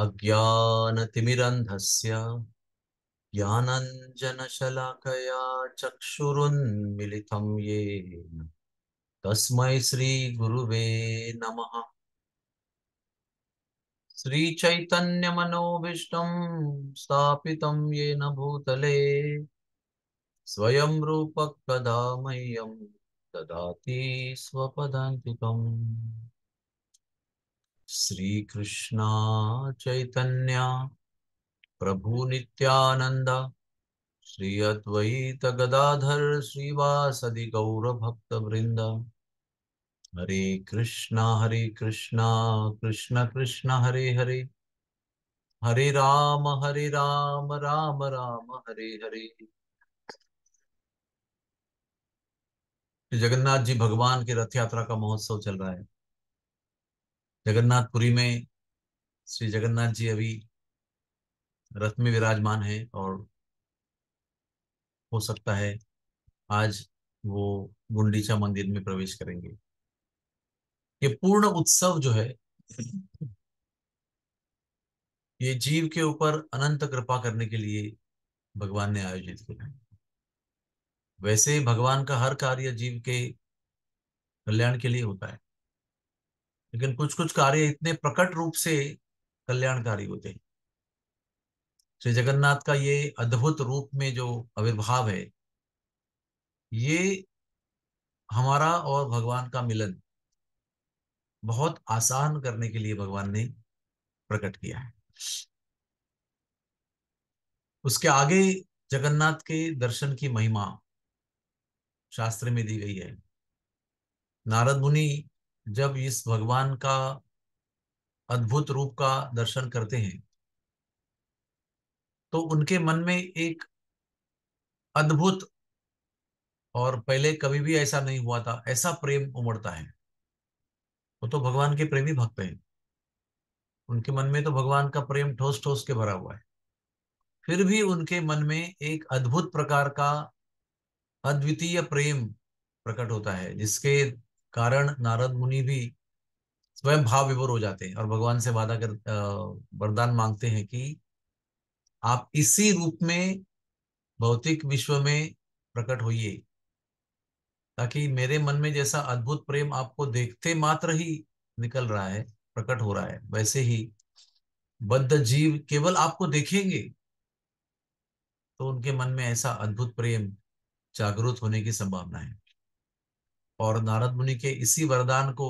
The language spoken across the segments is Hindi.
अज्ञानतिमिरन्धस्य ज्ञानञ्जनशलाकया चक्षुरुन्मिलितं येन तस्मै श्रीगुरुवे नमः श्रीचैतन्यमनोभीष्टं स्थापितं येन भूतले स्वयं रूपकदा ददाति स्वपदान्तिकम् श्रीकृष्णा चैतन्य प्रभु नित्यानंद श्री अद्वैत गदाधर श्रीवासदि वृंद हरे कृष्णा हरे कृष्णा कृष्ण कृष्ण हरे हरे हरे राम हरे राम राम राम हरे हरे जगन्नाथ जी भगवान की रथ यात्रा का महोत्सव चल रहा है जगन्नाथपुरी में श्री जगन्नाथ जी अभी रथ में विराजमान है और हो सकता है आज वो गुंडीचा मंदिर में प्रवेश करेंगे ये पूर्ण उत्सव जो है ये जीव के ऊपर अनंत कृपा करने के लिए भगवान ने आयोजित किया वैसे भगवान का हर कार्य जीव के कल्याण के लिए होता है लेकिन कुछ कुछ कार्य इतने प्रकट रूप से कल्याणकारी होते हैं श्री जगन्नाथ का ये अद्भुत रूप में जो आविर्भाव है ये हमारा और भगवान का मिलन बहुत आसान करने के लिए भगवान ने प्रकट किया है उसके आगे जगन्नाथ के दर्शन की महिमा शास्त्र में दी गई है नारद मुनि जब इस भगवान का अद्भुत रूप का दर्शन करते हैं तो उनके मन में एक अद्भुत और पहले कभी भी ऐसा नहीं हुआ था ऐसा प्रेम उमड़ता है वो तो भगवान के प्रेमी भक्त हैं उनके मन में तो भगवान का प्रेम ठोस ठोस के भरा हुआ है फिर भी उनके मन में एक अद्भुत प्रकार का अद्वितीय प्रेम प्रकट होता है जिसके कारण नारद मुनि भी स्वयं भाव विभोर हो जाते हैं और भगवान से वादा कर वरदान मांगते हैं कि आप इसी रूप में भौतिक विश्व में प्रकट होइए ताकि मेरे मन में जैसा अद्भुत प्रेम आपको देखते मात्र ही निकल रहा है प्रकट हो रहा है वैसे ही बद्ध जीव केवल आपको देखेंगे तो उनके मन में ऐसा अद्भुत प्रेम जागृत होने की संभावना है और नारद मुनि के इसी वरदान को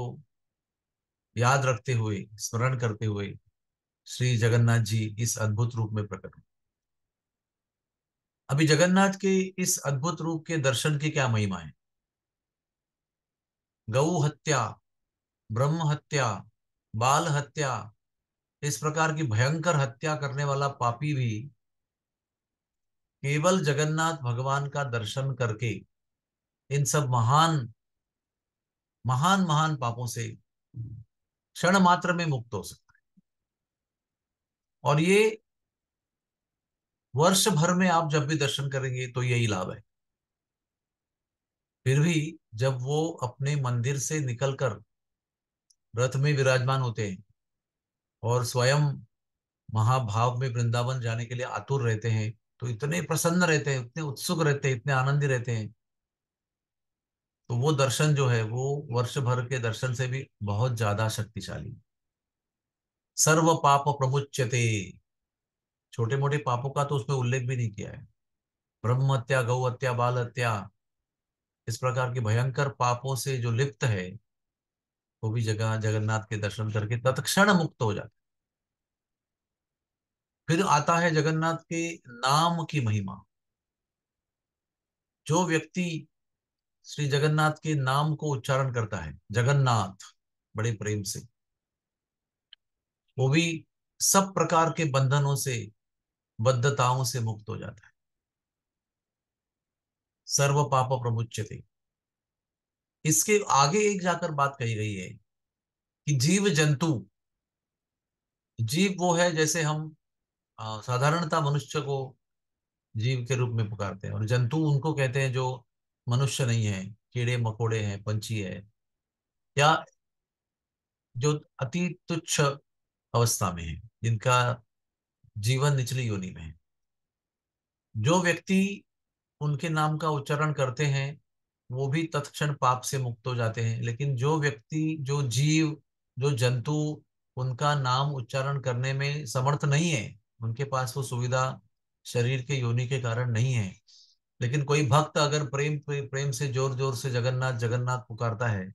याद रखते हुए स्मरण करते हुए श्री जगन्नाथ जी इस अद्भुत रूप में प्रकट हुए अभी जगन्नाथ के इस अद्भुत रूप के दर्शन की क्या महिमा है गौ हत्या ब्रह्म हत्या बाल हत्या इस प्रकार की भयंकर हत्या करने वाला पापी भी केवल जगन्नाथ भगवान का दर्शन करके इन सब महान महान महान पापों से क्षण मात्र में मुक्त हो सकता है और ये वर्ष भर में आप जब भी दर्शन करेंगे तो यही लाभ है फिर भी जब वो अपने मंदिर से निकलकर रथ में विराजमान होते हैं और स्वयं महाभाव में वृंदावन जाने के लिए आतुर रहते हैं तो इतने प्रसन्न रहते हैं इतने उत्सुक रहते हैं इतने आनंदी रहते हैं तो वो दर्शन जो है वो वर्ष भर के दर्शन से भी बहुत ज्यादा शक्तिशाली सर्व पाप प्रमुचते छोटे मोटे पापों का तो उसमें उल्लेख भी नहीं किया है ब्रह्म हत्या गौ हत्या बाल हत्या इस प्रकार के भयंकर पापों से जो लिप्त है वो भी जगह जगन्नाथ के दर्शन करके तत्क्षण मुक्त हो जाता फिर आता है जगन्नाथ के नाम की महिमा जो व्यक्ति श्री जगन्नाथ के नाम को उच्चारण करता है जगन्नाथ बड़े प्रेम से वो भी सब प्रकार के बंधनों से बद्धताओं से मुक्त हो जाता है सर्व पाप थे इसके आगे एक जाकर बात कही गई है कि जीव जंतु जीव वो है जैसे हम साधारणता मनुष्य को जीव के रूप में पुकारते हैं और जंतु उनको कहते हैं जो मनुष्य नहीं है कीड़े मकोड़े हैं पंछी है या जो अति तुच्छ अवस्था में है जिनका जीवन निचली योनि में है जो व्यक्ति उनके नाम का उच्चारण करते हैं वो भी तत्क्षण पाप से मुक्त हो जाते हैं लेकिन जो व्यक्ति जो जीव जो जंतु उनका नाम उच्चारण करने में समर्थ नहीं है उनके पास वो सुविधा शरीर के योनि के कारण नहीं है लेकिन कोई भक्त अगर प्रेम प्रेम से जोर जोर से जगन्नाथ जगन्नाथ पुकारता है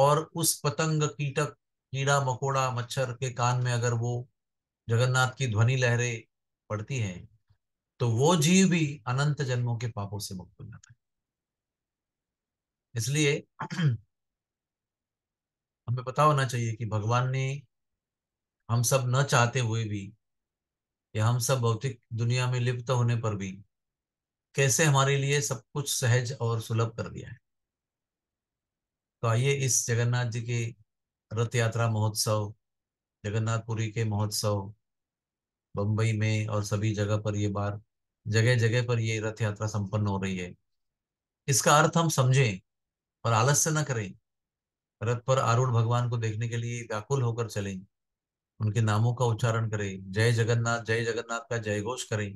और उस पतंग कीटक कीड़ा मकोड़ा मच्छर के कान में अगर वो जगन्नाथ की ध्वनि लहरें पड़ती हैं तो वो जीव भी अनंत जन्मों के पापों से मुक्त हो जाता है इसलिए हमें पता होना चाहिए कि भगवान ने हम सब न चाहते हुए भी या हम सब भौतिक दुनिया में लिप्त होने पर भी कैसे हमारे लिए सब कुछ सहज और सुलभ कर दिया है तो आइए इस जगन्नाथ जी की रथ यात्रा महोत्सव जगन्नाथपुरी के महोत्सव बंबई में और सभी जगह पर ये बार जगह जगह पर ये रथ यात्रा संपन्न हो रही है इसका अर्थ हम समझें और आलस्य न करें रथ पर आरूढ़ भगवान को देखने के लिए व्याकुल होकर चलें उनके नामों का उच्चारण करें जय जगन्नाथ जय जगन्नाथ का जय घोष करें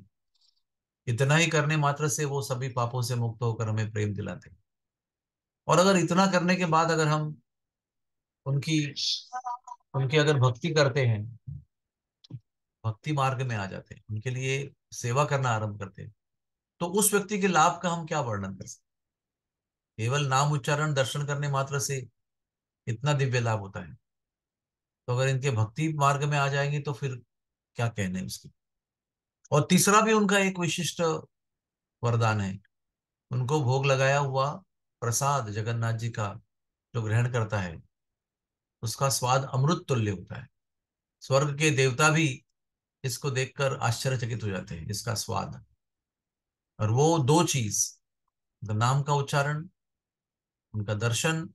इतना ही करने मात्र से वो सभी पापों से मुक्त होकर हमें प्रेम दिलाते हैं और अगर इतना करने के बाद अगर हम उनकी उनकी अगर भक्ति करते हैं भक्ति मार्ग में आ जाते हैं उनके लिए सेवा करना आरंभ करते हैं तो उस व्यक्ति के लाभ का हम क्या वर्णन कर सकते केवल नाम उच्चारण दर्शन करने मात्र से इतना दिव्य लाभ होता है तो अगर इनके भक्ति मार्ग में आ जाएंगे तो फिर क्या कहने उसकी और तीसरा भी उनका एक विशिष्ट वरदान है उनको भोग लगाया हुआ प्रसाद जगन्नाथ जी का जो ग्रहण करता है उसका स्वाद अमृत तुल्य होता है स्वर्ग के देवता भी इसको देखकर आश्चर्यचकित हो जाते हैं इसका स्वाद और वो दो चीज नाम का उच्चारण उनका दर्शन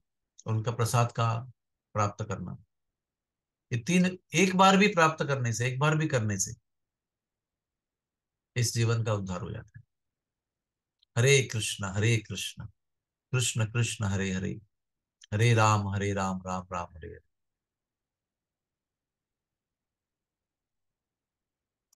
और उनका प्रसाद का प्राप्त करना ये तीन एक बार भी प्राप्त करने से एक बार भी करने से इस जीवन का उद्धार हो जाता है हरे कृष्ण हरे कृष्ण कृष्ण कृष्ण हरे हरे हरे राम हरे राम राम राम हरे हरे